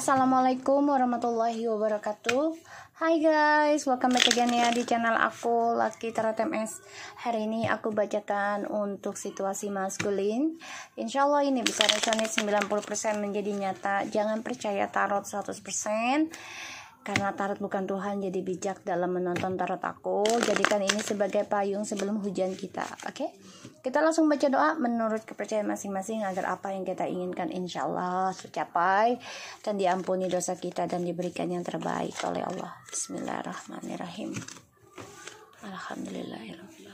Assalamualaikum warahmatullahi wabarakatuh Hai guys, welcome back again ya di channel aku Laki Tarot MS Hari ini aku bacakan untuk situasi maskulin Insya Allah ini bisa resonate 90% menjadi nyata Jangan percaya tarot 100% karena tarot bukan Tuhan, jadi bijak dalam menonton tarot aku. Jadikan ini sebagai payung sebelum hujan kita. Oke, okay? kita langsung baca doa menurut kepercayaan masing-masing agar apa yang kita inginkan insya Allah tercapai dan diampuni dosa kita dan diberikan yang terbaik oleh Allah. Bismillahirrahmanirrahim. Alhamdulillahirrahmanirrahim.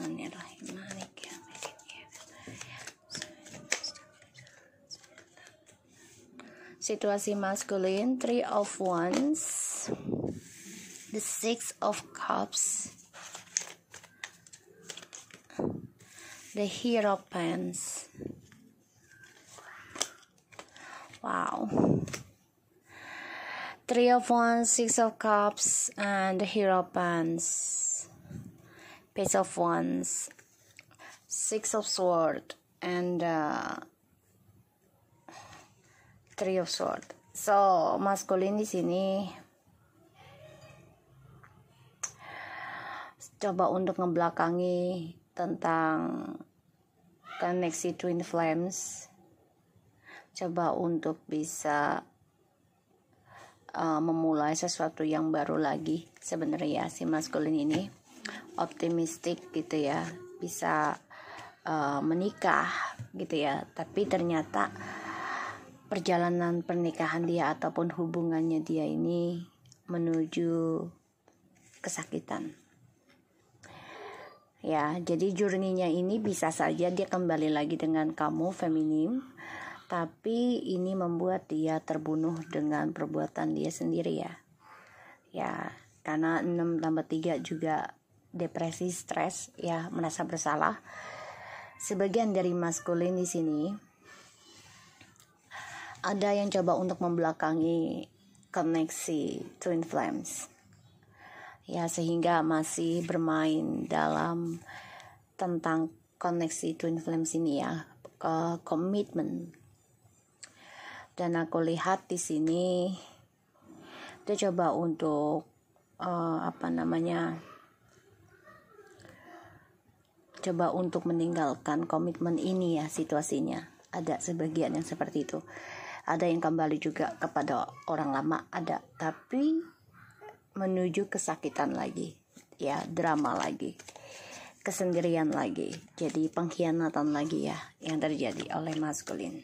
Alhamdulillahirrahmanirrahim. situasi masculine, three of wands, the six of cups, the hero pants. Wow. Three of Wands, Six of Cups, and the Hero Pants. Page of Wands, Six of Sword, and uh, Three of sword So, maskulin di sini coba untuk ngebelakangi tentang koneksi twin flames. Coba untuk bisa uh, memulai sesuatu yang baru lagi sebenarnya ya, si maskulin ini optimistik gitu ya bisa uh, menikah gitu ya tapi ternyata perjalanan pernikahan dia ataupun hubungannya dia ini menuju kesakitan. Ya, jadi jurninya ini bisa saja dia kembali lagi dengan kamu feminim, tapi ini membuat dia terbunuh dengan perbuatan dia sendiri ya. Ya, karena 6 tambah 3 juga depresi, stres, ya merasa bersalah. Sebagian dari maskulin di sini ada yang coba untuk membelakangi koneksi Twin Flames ya sehingga masih bermain dalam tentang koneksi Twin Flames ini ya ke komitmen dan aku lihat di sini dia coba untuk uh, apa namanya coba untuk meninggalkan komitmen ini ya situasinya ada sebagian yang seperti itu ada yang kembali juga kepada orang lama ada tapi menuju kesakitan lagi ya drama lagi kesendirian lagi jadi pengkhianatan lagi ya yang terjadi oleh maskulin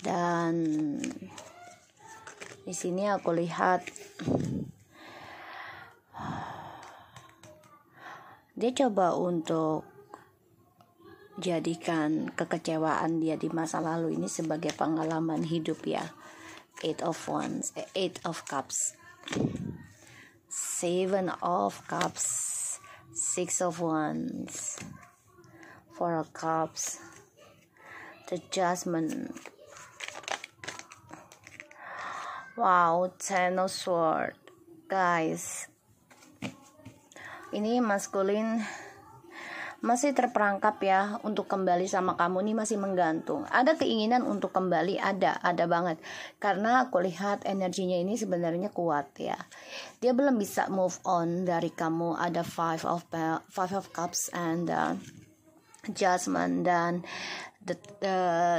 dan di sini aku lihat dia coba untuk jadikan kekecewaan dia di masa lalu ini sebagai pengalaman hidup ya. Eight of Wands, eh, Eight of Cups, Seven of Cups, Six of ones Four of Cups, The Judgment. Wow, Ten of swords guys. Ini maskulin masih terperangkap ya untuk kembali sama kamu nih masih menggantung. Ada keinginan untuk kembali ada, ada banget. Karena aku lihat energinya ini sebenarnya kuat ya. Dia belum bisa move on dari kamu. Ada five of five of cups and uh, judgment dan the, the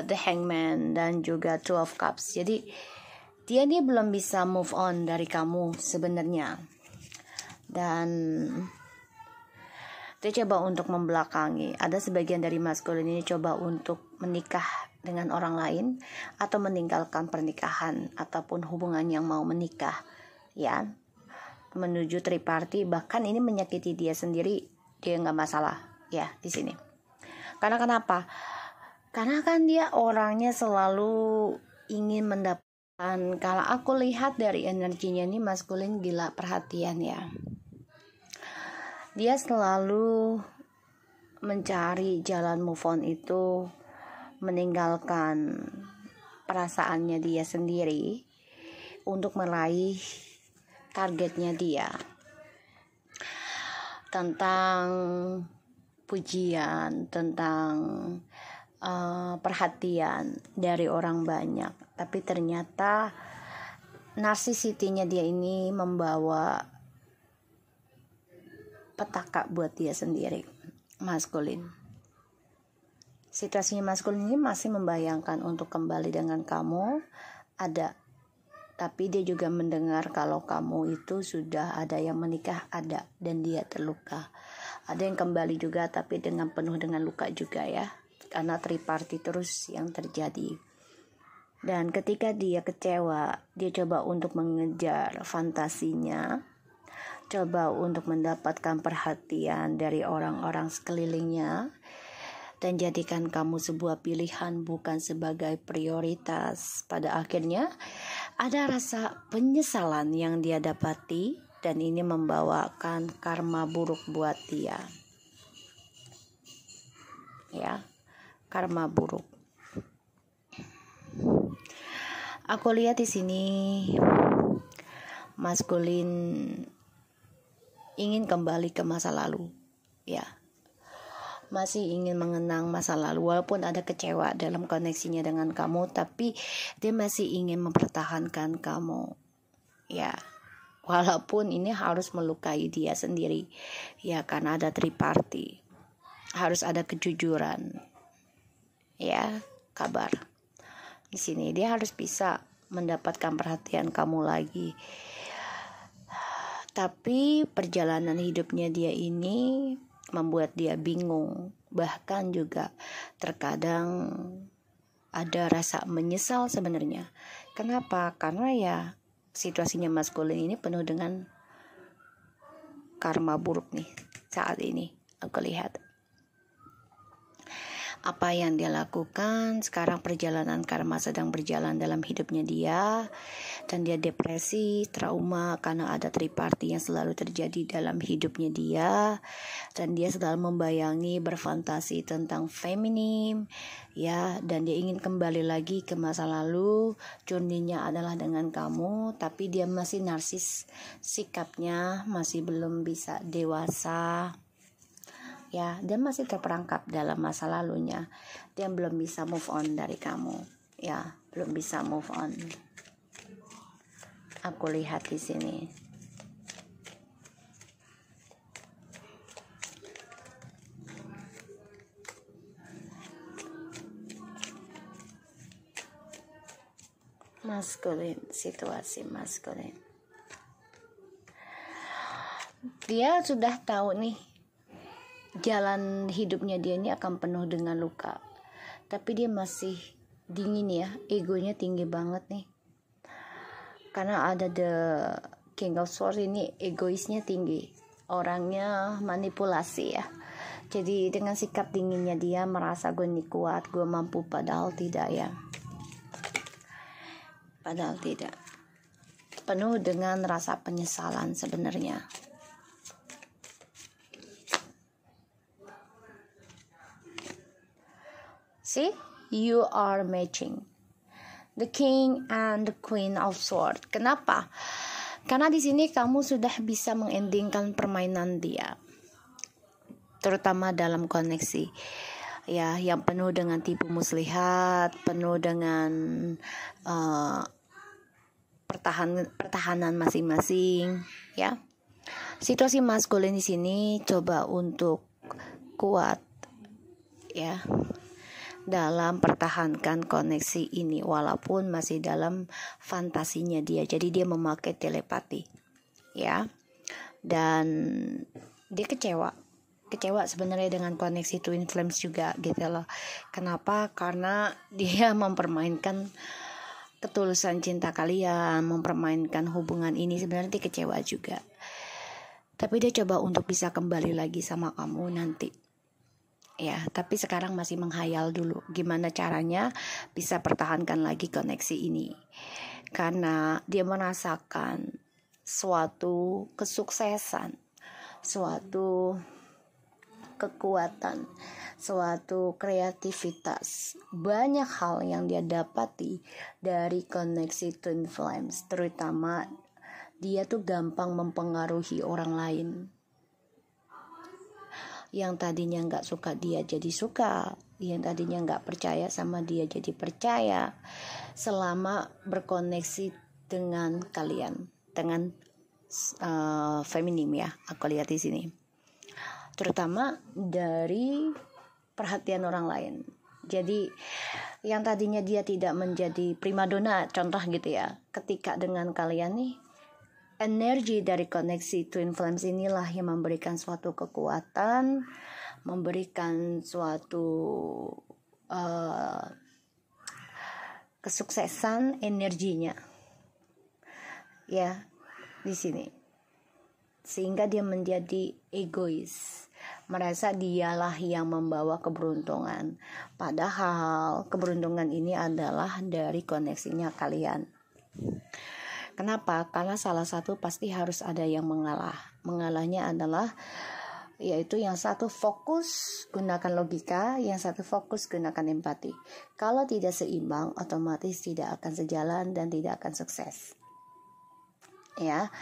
the hangman dan juga two of cups. Jadi dia dia belum bisa move on dari kamu sebenarnya. Dan dia coba untuk membelakangi. Ada sebagian dari maskulin ini coba untuk menikah dengan orang lain atau meninggalkan pernikahan ataupun hubungan yang mau menikah, ya menuju triparti bahkan ini menyakiti dia sendiri dia nggak masalah ya di sini karena kenapa karena kan dia orangnya selalu ingin mendapatkan kalau aku lihat dari energinya ini maskulin gila perhatian ya dia selalu mencari jalan move on itu meninggalkan perasaannya dia sendiri untuk meraih targetnya dia tentang pujian tentang uh, perhatian dari orang banyak tapi ternyata narsisitinya dia ini membawa petaka buat dia sendiri maskulin situasinya maskulin ini masih membayangkan untuk kembali dengan kamu ada tapi dia juga mendengar kalau kamu itu sudah ada yang menikah ada dan dia terluka ada yang kembali juga tapi dengan penuh dengan luka juga ya karena triparti terus yang terjadi dan ketika dia kecewa dia coba untuk mengejar fantasinya coba untuk mendapatkan perhatian dari orang-orang sekelilingnya dan jadikan kamu sebuah pilihan bukan sebagai prioritas. Pada akhirnya ada rasa penyesalan yang dia dapati dan ini membawakan karma buruk buat dia. Ya, karma buruk. Aku lihat di sini maskulin ingin kembali ke masa lalu ya masih ingin mengenang masa lalu walaupun ada kecewa dalam koneksinya dengan kamu tapi dia masih ingin mempertahankan kamu ya walaupun ini harus melukai dia sendiri ya karena ada triparti harus ada kejujuran ya kabar di sini dia harus bisa mendapatkan perhatian kamu lagi tapi perjalanan hidupnya dia ini membuat dia bingung, bahkan juga terkadang ada rasa menyesal sebenarnya. Kenapa? Karena ya situasinya maskulin ini penuh dengan karma buruk nih saat ini aku lihat apa yang dia lakukan sekarang perjalanan karma sedang berjalan dalam hidupnya dia dan dia depresi trauma karena ada triparti yang selalu terjadi dalam hidupnya dia dan dia selalu membayangi berfantasi tentang feminim ya dan dia ingin kembali lagi ke masa lalu journey adalah dengan kamu tapi dia masih narsis sikapnya masih belum bisa dewasa ya dia masih terperangkap dalam masa lalunya dia belum bisa move on dari kamu ya belum bisa move on aku lihat di sini maskulin situasi maskulin dia sudah tahu nih jalan hidupnya dia ini akan penuh dengan luka tapi dia masih dingin ya egonya tinggi banget nih karena ada the king of swords ini egoisnya tinggi orangnya manipulasi ya jadi dengan sikap dinginnya dia merasa gue ini kuat gue mampu padahal tidak ya padahal tidak penuh dengan rasa penyesalan sebenarnya See, you are matching. The King and the Queen of Swords. Kenapa? Karena di sini kamu sudah bisa mengendingkan permainan dia. Terutama dalam koneksi ya yang penuh dengan tipu muslihat, penuh dengan uh, pertahan pertahanan masing-masing, ya. Situasi maskulin di sini coba untuk kuat ya dalam pertahankan koneksi ini walaupun masih dalam fantasinya dia. Jadi dia memakai telepati. Ya. Dan dia kecewa. Kecewa sebenarnya dengan koneksi Twin Flames juga gitu loh. Kenapa? Karena dia mempermainkan ketulusan cinta kalian, mempermainkan hubungan ini sebenarnya dia kecewa juga. Tapi dia coba untuk bisa kembali lagi sama kamu nanti ya tapi sekarang masih menghayal dulu gimana caranya bisa pertahankan lagi koneksi ini karena dia merasakan suatu kesuksesan suatu kekuatan suatu kreativitas banyak hal yang dia dapati dari koneksi twin flames terutama dia tuh gampang mempengaruhi orang lain yang tadinya nggak suka dia jadi suka yang tadinya nggak percaya sama dia jadi percaya selama berkoneksi dengan kalian dengan uh, feminim ya aku lihat di sini terutama dari perhatian orang lain jadi yang tadinya dia tidak menjadi primadona contoh gitu ya ketika dengan kalian nih energi dari koneksi twin flames inilah yang memberikan suatu kekuatan, memberikan suatu uh, kesuksesan energinya. Ya, di sini. Sehingga dia menjadi egois merasa dialah yang membawa keberuntungan. Padahal keberuntungan ini adalah dari koneksinya kalian. Kenapa? Karena salah satu pasti harus ada yang mengalah. Mengalahnya adalah yaitu yang satu fokus gunakan logika, yang satu fokus gunakan empati. Kalau tidak seimbang, otomatis tidak akan sejalan dan tidak akan sukses. Ya,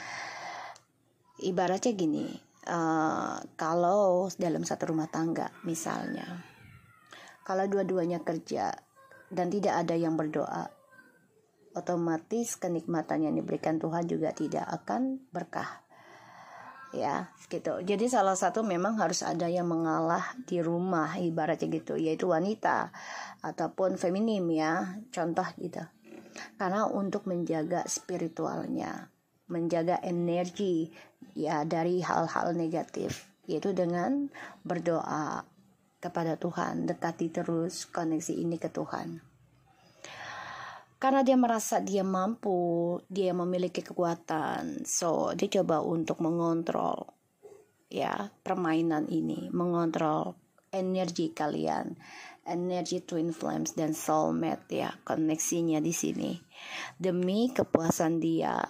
ibaratnya gini, uh, kalau dalam satu rumah tangga misalnya, kalau dua-duanya kerja dan tidak ada yang berdoa, otomatis kenikmatan yang diberikan Tuhan juga tidak akan berkah. Ya, gitu. Jadi salah satu memang harus ada yang mengalah di rumah ibaratnya gitu, yaitu wanita ataupun feminim ya, contoh gitu. Karena untuk menjaga spiritualnya, menjaga energi ya dari hal-hal negatif, yaitu dengan berdoa kepada Tuhan, dekati terus koneksi ini ke Tuhan karena dia merasa dia mampu, dia memiliki kekuatan. So, dia coba untuk mengontrol ya permainan ini, mengontrol energi kalian, energi twin flames dan soulmate ya, koneksinya di sini. Demi kepuasan dia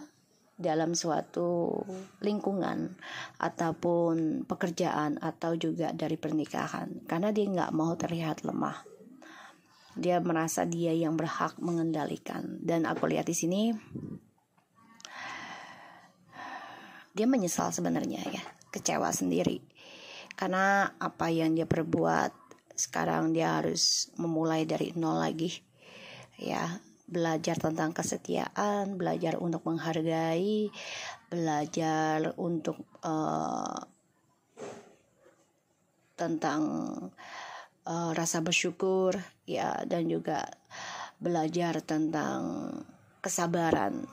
dalam suatu lingkungan ataupun pekerjaan atau juga dari pernikahan karena dia nggak mau terlihat lemah dia merasa dia yang berhak mengendalikan dan aku lihat di sini dia menyesal sebenarnya ya kecewa sendiri karena apa yang dia perbuat sekarang dia harus memulai dari nol lagi ya belajar tentang kesetiaan, belajar untuk menghargai, belajar untuk uh, tentang uh, rasa bersyukur ya dan juga belajar tentang kesabaran.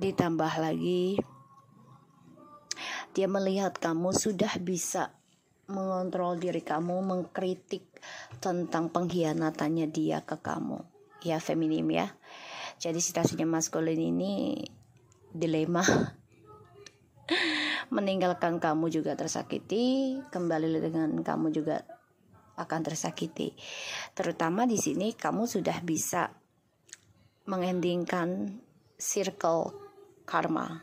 Ditambah lagi dia melihat kamu sudah bisa mengontrol diri kamu, mengkritik tentang pengkhianatannya dia ke kamu. Ya, feminim ya. Jadi situasinya maskulin ini dilema. Meninggalkan kamu juga tersakiti, kembali dengan kamu juga akan tersakiti. Terutama di sini kamu sudah bisa mengendingkan circle karma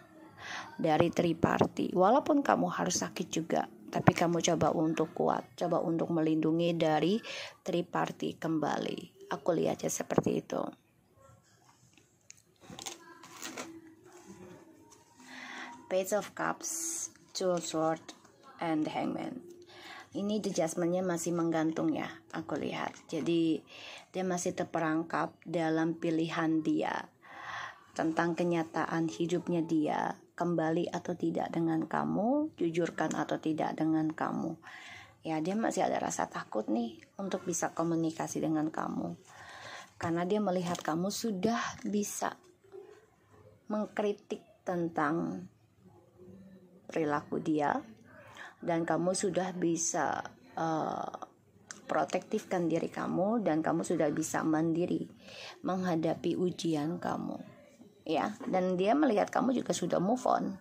dari triparty. Walaupun kamu harus sakit juga, tapi kamu coba untuk kuat, coba untuk melindungi dari triparty kembali. Aku lihatnya seperti itu. Page of Cups, Two of Swords, and the Hangman ini adjustmentnya masih menggantung ya aku lihat jadi dia masih terperangkap dalam pilihan dia tentang kenyataan hidupnya dia kembali atau tidak dengan kamu jujurkan atau tidak dengan kamu ya dia masih ada rasa takut nih untuk bisa komunikasi dengan kamu karena dia melihat kamu sudah bisa mengkritik tentang perilaku dia dan kamu sudah bisa uh, protektifkan diri kamu dan kamu sudah bisa mandiri menghadapi ujian kamu ya dan dia melihat kamu juga sudah move on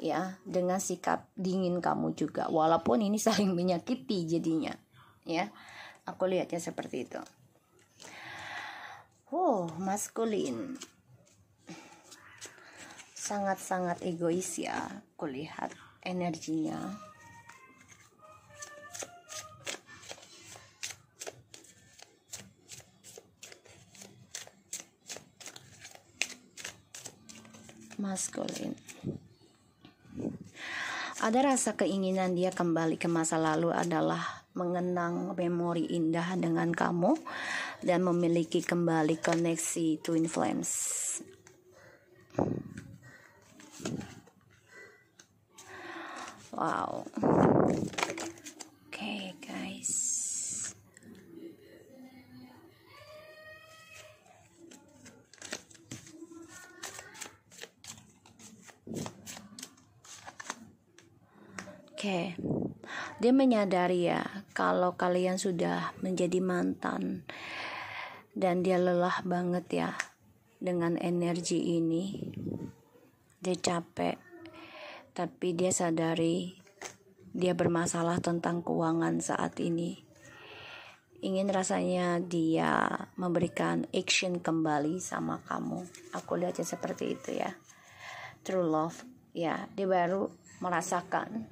ya dengan sikap dingin kamu juga walaupun ini saling menyakiti jadinya ya aku lihatnya seperti itu Oh, maskulin sangat-sangat egois ya kulihat energinya maskulin. Ada rasa keinginan dia kembali ke masa lalu adalah mengenang memori indah dengan kamu dan memiliki kembali koneksi twin flames. Wow. okay. dia menyadari ya kalau kalian sudah menjadi mantan dan dia lelah banget ya dengan energi ini dia capek tapi dia sadari dia bermasalah tentang keuangan saat ini ingin rasanya dia memberikan action kembali sama kamu aku lihatnya seperti itu ya true love ya dia baru merasakan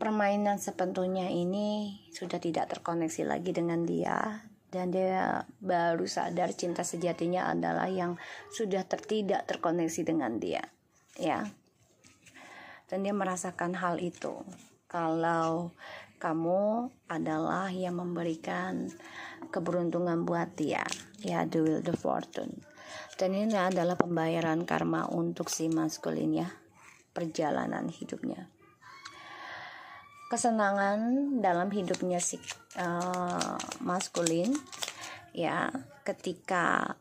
permainan sepenuhnya ini sudah tidak terkoneksi lagi dengan dia dan dia baru sadar cinta sejatinya adalah yang sudah tertidak terkoneksi dengan dia ya dan dia merasakan hal itu kalau kamu adalah yang memberikan keberuntungan buat dia ya the will the fortune dan ini adalah pembayaran karma untuk si maskulin ya, perjalanan hidupnya. Kesenangan dalam hidupnya si uh, maskulin ya, ketika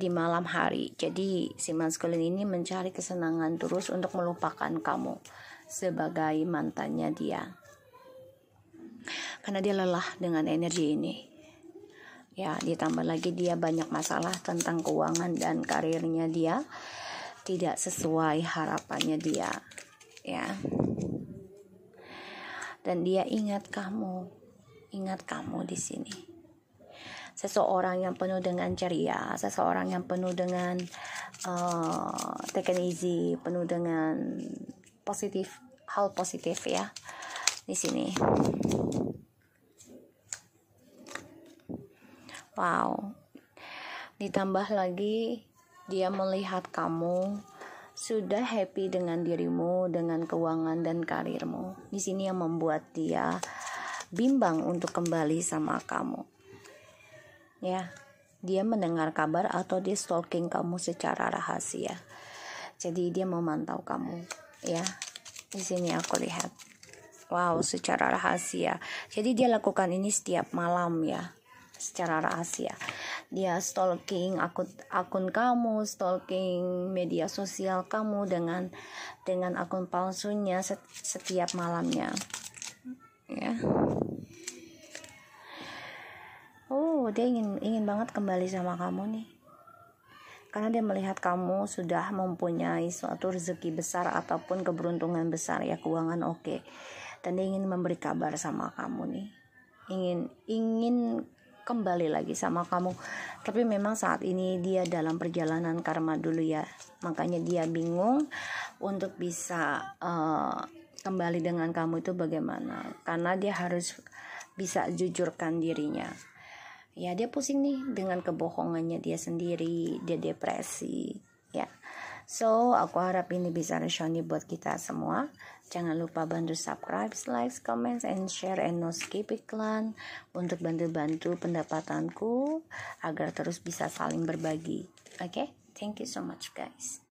di malam hari. Jadi si maskulin ini mencari kesenangan terus untuk melupakan kamu sebagai mantannya dia. Karena dia lelah dengan energi ini ya ditambah lagi dia banyak masalah tentang keuangan dan karirnya dia tidak sesuai harapannya dia ya dan dia ingat kamu ingat kamu di sini seseorang yang penuh dengan ceria seseorang yang penuh dengan uh, eh, take and easy penuh dengan positif hal positif ya di sini Wow. Ditambah lagi dia melihat kamu sudah happy dengan dirimu, dengan keuangan dan karirmu. Di sini yang membuat dia bimbang untuk kembali sama kamu. Ya, dia mendengar kabar atau dia stalking kamu secara rahasia. Jadi dia memantau kamu, ya. Di sini aku lihat. Wow, secara rahasia. Jadi dia lakukan ini setiap malam ya secara rahasia dia stalking akun akun kamu stalking media sosial kamu dengan dengan akun palsunya setiap malamnya ya oh dia ingin ingin banget kembali sama kamu nih karena dia melihat kamu sudah mempunyai suatu rezeki besar ataupun keberuntungan besar ya keuangan oke okay. dan dia ingin memberi kabar sama kamu nih ingin ingin kembali lagi sama kamu tapi memang saat ini dia dalam perjalanan karma dulu ya makanya dia bingung untuk bisa uh, kembali dengan kamu itu bagaimana karena dia harus bisa jujurkan dirinya ya dia pusing nih dengan kebohongannya dia sendiri dia depresi ya so aku harap ini bisa resoni buat kita semua Jangan lupa bantu subscribe, like, comment, and share, and no skip iklan untuk bantu-bantu pendapatanku agar terus bisa saling berbagi. Oke, okay? thank you so much guys.